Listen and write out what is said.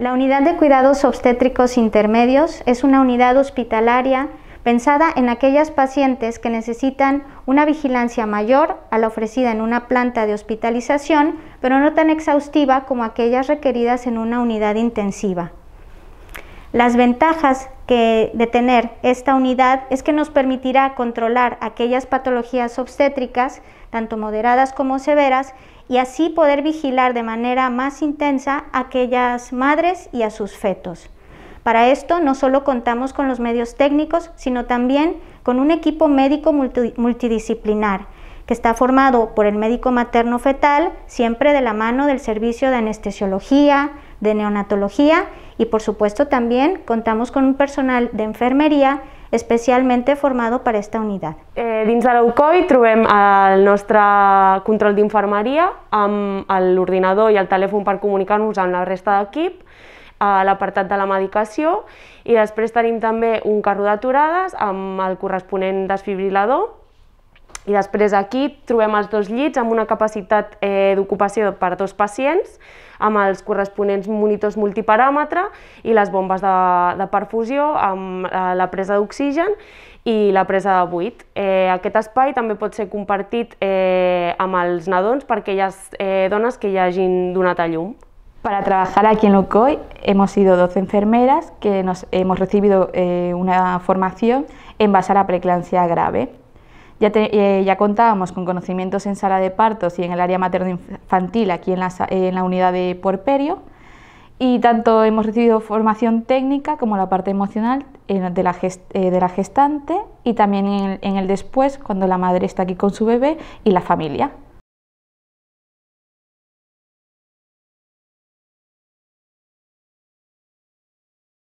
La unidad de cuidados obstétricos intermedios es una unidad hospitalaria pensada en aquellas pacientes que necesitan una vigilancia mayor a la ofrecida en una planta de hospitalización, pero no tan exhaustiva como aquellas requeridas en una unidad intensiva. Las ventajas que de tener esta unidad es que nos permitirá controlar aquellas patologías obstétricas, tanto moderadas como severas, y así poder vigilar de manera más intensa a aquellas madres y a sus fetos. Para esto no solo contamos con los medios técnicos, sino también con un equipo médico multidisciplinar que está formado por el médico materno fetal, siempre de la mano del servicio de anestesiología, de neonatología y por supuesto también contamos con un personal de enfermería especialmente formado per esta unitat. Eh, dins de l'UCOI trobem el nostre control d'infermeria amb l'ordinador i el telèfon per comunicar-nos amb la resta d'equip, a eh, l'apartat de la medicació i després tenim també un carro d'aturades amb el corresponent desfibrilador i després aquí trobem els dos llits amb una capacitat eh, d'ocupació per dos pacients, amb els corresponents monitors multiparàmetre i les bombes de, de perfusió amb eh, la presa d'oxigen i la presa de buit. Eh, aquest espai també pot ser compartit eh, amb els nadons per aquelles eh, dones que ja hagin donat a llum. Para trabajar aquí en LOCOI hemos sido 12 enfermeras que nos hemos recibido eh, una formación en base a la preeclampsia grave. Eh, ya, contábamos con conocimientos en sala de partos y en el área materno-infantil aquí en la, unidad de puerperio y tanto hemos recibido formación técnica como la parte emocional eh, de la, gestante y también en el después, cuando la madre está aquí con su bebé y la familia.